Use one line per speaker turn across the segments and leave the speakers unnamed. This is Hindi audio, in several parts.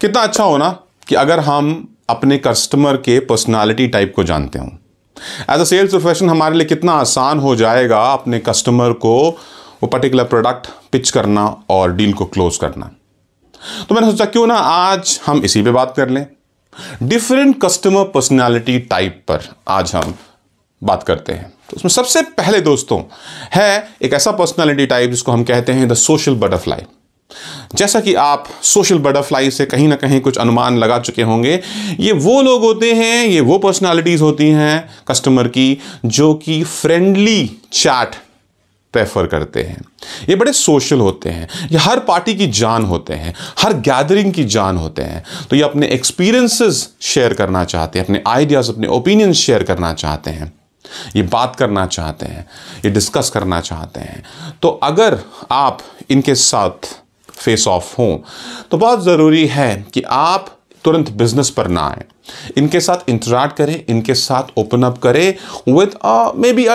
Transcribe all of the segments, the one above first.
कितना अच्छा होना कि अगर हम अपने कस्टमर के पर्सनालिटी टाइप को जानते हों एज अ सेल्स प्रोफेशन हमारे लिए कितना आसान हो जाएगा अपने कस्टमर को वो पर्टिकुलर प्रोडक्ट पिच करना और डील को क्लोज करना तो मैंने सोचा क्यों ना आज हम इसी पे बात कर लें डिफरेंट कस्टमर पर्सनालिटी टाइप पर आज हम बात करते हैं तो उसमें सबसे पहले दोस्तों है एक ऐसा पर्सनालिटी टाइप जिसको हम कहते हैं द सोशल बटरफ्लाई जैसा कि आप सोशल बटरफ्लाई से कहीं ना कहीं कुछ अनुमान लगा चुके होंगे ये वो लोग होते हैं ये वो पर्सनालिटीज़ होती हैं कस्टमर की जो कि फ्रेंडली चैट प्रेफर करते हैं ये बड़े सोशल होते हैं ये हर पार्टी की जान होते हैं हर गैदरिंग की जान होते हैं तो ये अपने एक्सपीरियंसेस शेयर करना चाहते हैं अपने आइडियाज़ अपने ओपिनियन शेयर करना चाहते हैं ये बात करना चाहते हैं ये डिस्कस करना चाहते हैं तो अगर आप इनके साथ फेस ऑफ हों तो बहुत ज़रूरी है कि आप तुरंत बिजनेस पर ना आए इनके साथ इंटरेक्ट करें इनके साथ ओपन अप करें with may be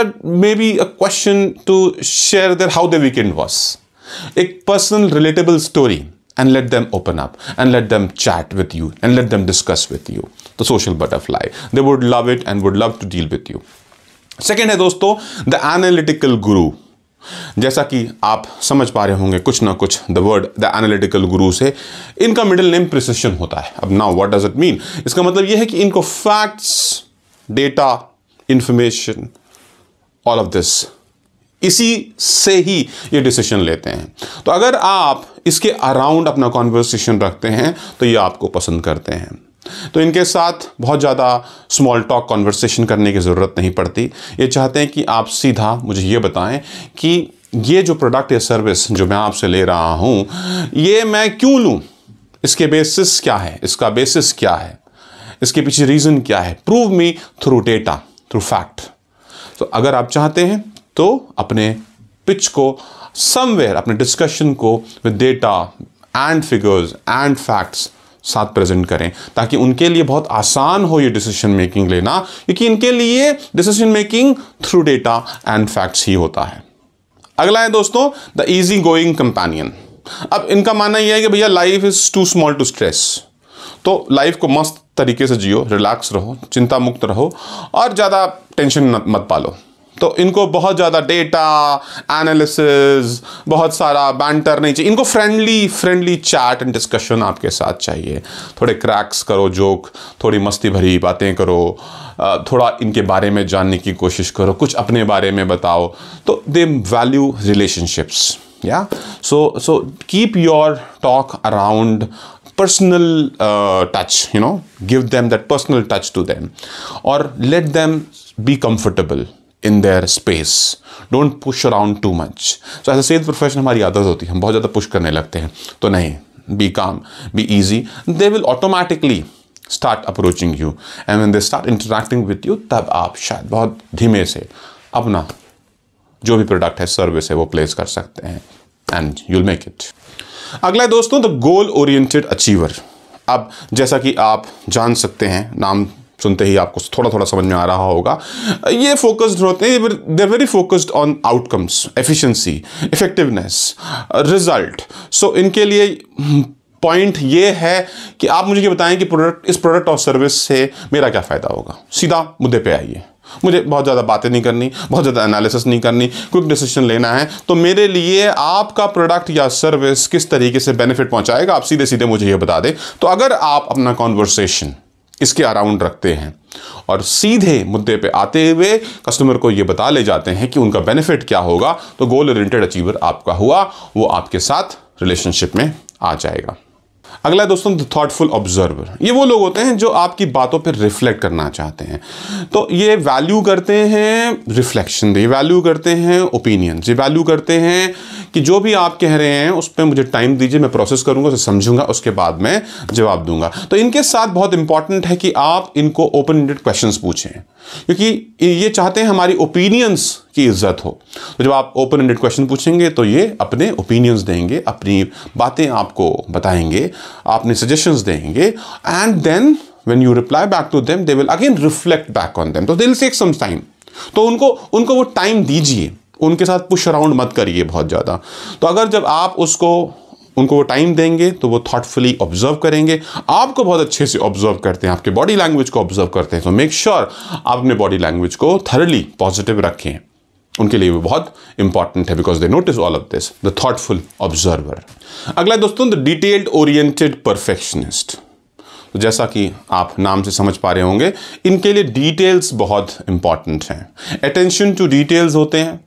may be a question to share there how the weekend was a personal relatable story and let them open up and let them chat with you and let them discuss with you the social butterfly they would love it and would love to deal with you second है दोस्तों द एनालिटिकल गुरु जैसा कि आप समझ पा रहे होंगे कुछ ना कुछ द वर्ड द एनालिटिकल गुरु से इनका मिडिल नेम प्रिसेशन होता है अब now what does it mean इसका मतलब यह है कि इनको facts data information all of this इसी से ही ये डिसीजन लेते हैं तो अगर आप इसके अराउंड अपना कॉन्वर्सेशन रखते हैं तो ये आपको पसंद करते हैं तो इनके साथ बहुत ज़्यादा स्मॉल टॉक कॉन्वर्सेशन करने की ज़रूरत नहीं पड़ती ये चाहते हैं कि आप सीधा मुझे ये बताएं कि ये जो प्रोडक्ट या सर्विस जो मैं आपसे ले रहा हूँ ये मैं क्यों लूँ इसके बेसिस क्या है इसका बेसिस क्या है इसके पीछे रीज़न क्या है prove me through data through fact तो अगर आप चाहते हैं तो अपने पिच को समवेयर अपने डिस्कशन को with data and figures and facts साथ प्रेजेंट करें ताकि उनके लिए बहुत आसान हो ये डिसीजन मेकिंग लेना क्योंकि इनके लिए decision making through data and facts ही होता है अगला है दोस्तों द इजी गोइंग कंपेनियन अब इनका मानना यह है कि भैया life is too small to stress तो लाइफ को मस्त तरीके से जियो रिलैक्स रहो चिंता मुक्त रहो और ज़्यादा टेंशन मत पालो तो इनको बहुत ज़्यादा डेटा एनालिसिस बहुत सारा बैंटर नहीं चाहिए इनको friendly friendly chat and discussion आपके साथ चाहिए थोड़े क्रैक्स करो जोक थोड़ी मस्ती भरी बातें करो थोड़ा इनके बारे में जानने की कोशिश करो कुछ अपने बारे में बताओ तो दे वैल्यू रिलेशनशिप्स या so so keep your talk around personal touch you know give give that personal touch to to और let let be be in their space don't push around too much so as a sales profession हमारी आदत होती है हम बहुत ज़्यादा पुश करने लगते हैं तो नहीं be calm be easy they will automatically start approaching you and when they start interacting with you तब आप शायद बहुत धीमे से अपना जो भी प्रोडक्ट है सर्विस है वो प्लेस कर सकते हैं एंड यूल मेक इट अगला है दोस्तों द गोल ओरिएंटेड अचीवर अब जैसा कि आप जान सकते हैं नाम सुनते ही आपको थोड़ा थोड़ा समझ में आ रहा होगा ये फोकस्ड होते हैं they're very focused on outcomes efficiency effectiveness result so इनके लिए पॉइंट हम्म, ये है कि आप मुझे ये बताएं कि प्रोडक्ट इस प्रोडक्ट और सर्विस से मेरा क्या फ़ायदा होगा सीधा मुद्दे पे आइए मुझे बहुत ज़्यादा बातें नहीं करनी बहुत ज़्यादा एनालिसिस नहीं करनी क्विक डिसीजन लेना है तो मेरे लिए आपका प्रोडक्ट या सर्विस किस तरीके से बेनिफिट पहुंचाएगा आप सीधे सीधे मुझे ये बता दें तो अगर आप अपना कॉन्वर्सेशन इसके अराउंड रखते हैं और सीधे मुद्दे पे आते हुए कस्टमर को ये बता ले जाते हैं कि उनका बेनिफिट क्या होगा तो गोल ओरिएंटेड अचीवर आपका हुआ वो आपके साथ रिलेशनशिप में आ जाएगा अगला दोस्तों थॉटफुल ऑब्जर्वर ये वो लोग होते हैं जो आपकी बातों पर रिफ्लेक्ट करना चाहते हैं तो ये वैल्यू करते हैं रिफ्लेक्शन ये वैल्यू करते हैं ओपिनियन ये वैल्यू करते हैं कि जो भी आप कह रहे हैं उस पर मुझे टाइम दीजिए मैं प्रोसेस करूंगा उसे समझूंगा उसके बाद मैं जवाब दूंगा तो इनके साथ बहुत इंपॉर्टेंट है कि आप इनको ओपन एंडेड क्वेश्चन पूछें क्योंकि ये चाहते हैं हमारी ओपिनियंस की इज्जत हो तो जब आप ओपन एंडेड क्वेश्चन पूछेंगे तो ये अपने ओपिनियंस देंगे अपनी बातें आपको बताएंगे अपने सजेशंस देंगे and then when you reply back to them they again reflect back on them them so तो they'll take सम टाइम तो उनको उनको वो टाइम दीजिए उनके साथ पुश अराउंड मत करिए बहुत ज़्यादा तो अगर जब आप उसको उनको वो टाइम देंगे तो वो थॉटफुली ऑब्जर्व करेंगे आपको बहुत अच्छे से ऑब्जर्व करते हैं आपके बॉडी लैंग्वेज को ऑब्जर्व करते हैं तो मेक श्योर आप अपने बॉडी लैंग्वेज को थरली पॉजिटिव रखें उनके लिए वो बहुत इंपॉर्टेंट है because they notice all of this the thoughtful observer अगला दोस्तों द डिटेल्ड ओरिएंटेड परफेक्शनिस्ट तो जैसा कि आप नाम से समझ पा रहे होंगे इनके लिए डिटेल्स बहुत इंपॉर्टेंट हैं अटेंशन टू डिटेल्स होते हैं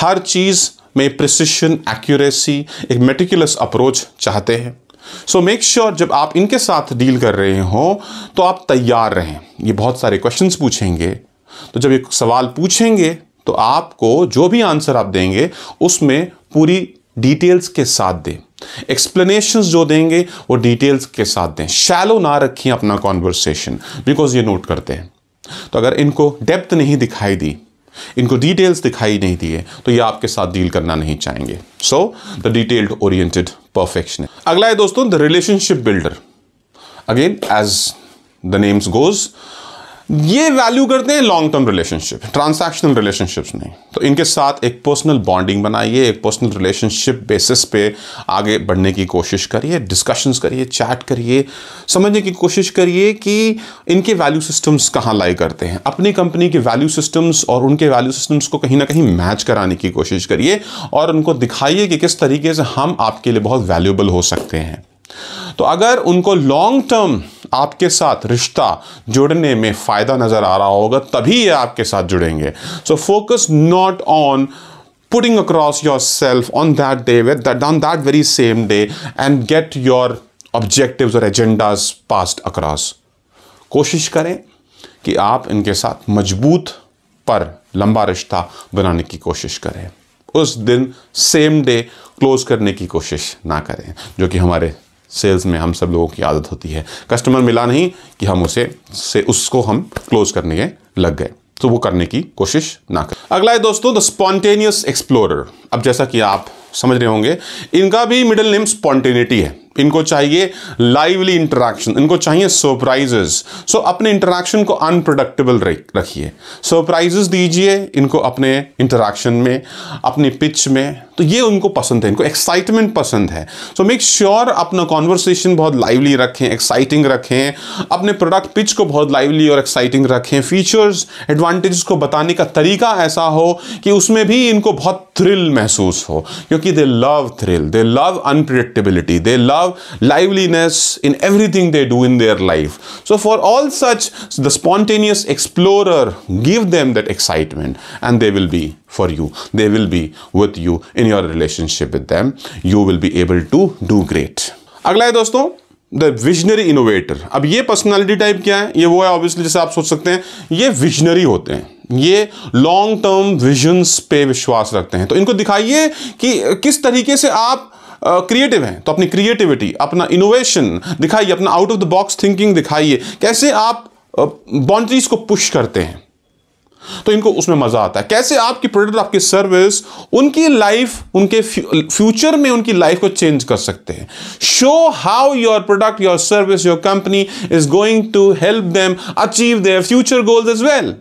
हर चीज़ में प्रिसिशन एक्यूरेसी एक मेटिकुलस अप्रोच चाहते हैं सो मेक श्योर जब आप इनके साथ डील कर रहे हो तो आप तैयार रहें ये बहुत सारे क्वेश्चन पूछेंगे तो जब ये सवाल पूछेंगे तो आपको जो भी आंसर आप देंगे उसमें पूरी डिटेल्स के साथ दें एक्सप्लेनेशन जो देंगे वो डिटेल्स के साथ दें शैलो ना रखें अपना कॉन्वर्सेशन बिकॉज ये नोट करते हैं तो अगर इनको डेप्थ नहीं दिखाई दी इनको डिटेल्स दिखाई नहीं दिए तो ये आपके साथ डील करना नहीं चाहेंगे so the detailed oriented perfection अगला है दोस्तों the relationship builder again as the names goes ये वैल्यू करते हैं long term relationship transactional relationships नहीं तो इनके साथ एक पर्सनल बॉन्डिंग बनाइए एक पर्सनल रिलेशनशिप बेसिस पे आगे बढ़ने की कोशिश करिए डिस्कशंस करिए चैट करिए समझने की कोशिश करिए कि इनके वैल्यू सिस्टम्स कहाँ लाई करते हैं अपनी कंपनी के वैल्यू सिस्टम्स और उनके वैल्यू सिस्टम्स को कहीं ना कहीं मैच कराने की कोशिश करिए और उनको दिखाइए कि किस तरीके से हम आपके लिए बहुत वैल्यूबल हो सकते हैं तो अगर उनको लॉन्ग टर्म आपके साथ रिश्ता जुड़ने में फ़ायदा नज़र आ रहा होगा तभी ये आपके साथ जुड़ेंगे so focus not on putting across your yourself on that day on that very same day and get your objectives or agendas passed कोशिश करें कि आप इनके साथ मजबूत पर लंबा रिश्ता बनाने की कोशिश करें उस दिन सेम डे क्लोज करने की कोशिश ना करें जो कि हमारे सेल्स में हम सब लोगों की आदत होती है कस्टमर मिला नहीं कि हम उसे से उसको हम क्लोज करने के लग गए तो वो करने की कोशिश ना करें अगला है दोस्तों द स्पॉन्टेनियस एक्सप्लोरर अब जैसा कि आप समझ रहे होंगे इनका भी मिडिल नेम स्पॉन्टेनिटी है इनको चाहिए लाइवली इंटरेक्शन इनको चाहिए सरप्राइजेस सो so, अपने इंटरेक्शन को अनप्रोडक्टेबल रखिए सरप्राइजेस दीजिए इनको अपने इंटरेक्शन में अपनी पिच में तो ये उनको पसंद है इनको एक्साइटमेंट पसंद है सो मेक श्योर अपना कॉन्वर्सेशन बहुत लाइवली रखें एक्साइटिंग रखें अपने प्रोडक्ट पिच को बहुत लाइवली और एक्साइटिंग रखें फीचर्स एडवांटेजेस को बताने का तरीका ऐसा हो कि उसमें भी इनको बहुत थ्रिल महसूस हो क्योंकि they love thrill they love unpredictability they love have liveliness in everything they do in their life. So for all such, the spontaneous explorer, give them that excitement and they will be for you. They will be with you in your relationship with them. You will be able to do great. अगला है दोस्तों द विजनरी इनोवेटर अब ये पर्सनालिटी टाइप क्या है ये वो है ऑब्वियसली जैसे आप सोच सकते हैं ये विजनरी होते हैं ये लॉन्ग टर्म विजन्स पे विश्वास रखते हैं तो इनको दिखाइए कि किस तरीके से आप क्रिएटिव हैं तो अपनी क्रिएटिविटी अपना इनोवेशन दिखाइए अपना out of the box thinking दिखाइए कैसे आप बाउंड्रीज को पुश करते हैं तो इनको उसमें मजा आता है कैसे आपकी प्रोडक्ट आपकी सर्विस उनकी लाइफ उनके फ्यूचर में उनकी लाइफ को चेंज कर सकते हैं show how your product your service your company is going to help them achieve their future goals as well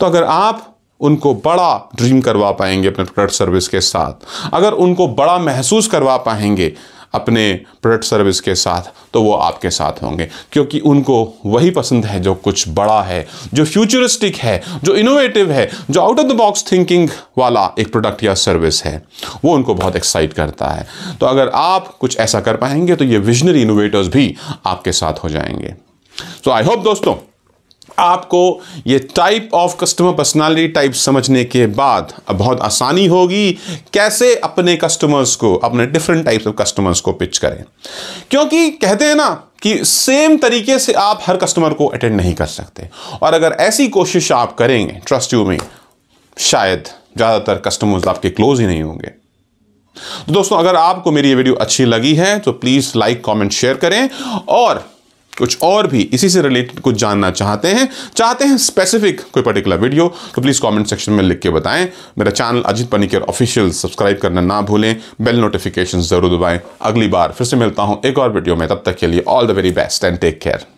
तो अगर आप उनको बड़ा ड्रीम करवा पाएंगे अपने प्रोडक्ट सर्विस के साथ अगर उनको बड़ा महसूस करवा पाएंगे अपने प्रोडक्ट सर्विस के साथ तो वो आपके साथ होंगे क्योंकि उनको वही पसंद है जो कुछ बड़ा है जो फ्यूचरिस्टिक है जो इनोवेटिव है जो out of the box thinking वाला एक प्रोडक्ट या सर्विस है वो उनको बहुत एक्साइट करता है तो अगर आप कुछ ऐसा कर पाएंगे तो ये विजनरी इनोवेटर्स भी आपके साथ हो जाएंगे सो आई होप दोस्तों आपको ये type of customer personality type समझने के बाद अब बहुत आसानी होगी कैसे अपने कस्टमर्स को अपने डिफरेंट टाइप्स ऑफ कस्टमर्स को पिच करें क्योंकि कहते हैं ना कि सेम तरीके से आप हर कस्टमर को अटेंड नहीं कर सकते और अगर ऐसी कोशिश आप करेंगे ट्रस्ट यू में शायद ज़्यादातर कस्टमर्स आपके क्लोज ही नहीं होंगे तो दोस्तों अगर आपको मेरी ये वीडियो अच्छी लगी है तो प्लीज़ लाइक कमेंट शेयर करें और कुछ और भी इसी से रिलेटेड कुछ जानना चाहते हैं चाहते हैं स्पेसिफिक कोई पर्टिकुलर वीडियो तो प्लीज़ कमेंट सेक्शन में लिख के बताएं मेरा channel Ajit Panicker official subscribe करना ना भूलें बेल नोटिफिकेशन ज़रूर दबाएं अगली बार फिर से मिलता हूं एक और वीडियो में तब तक के लिए all the very best and take care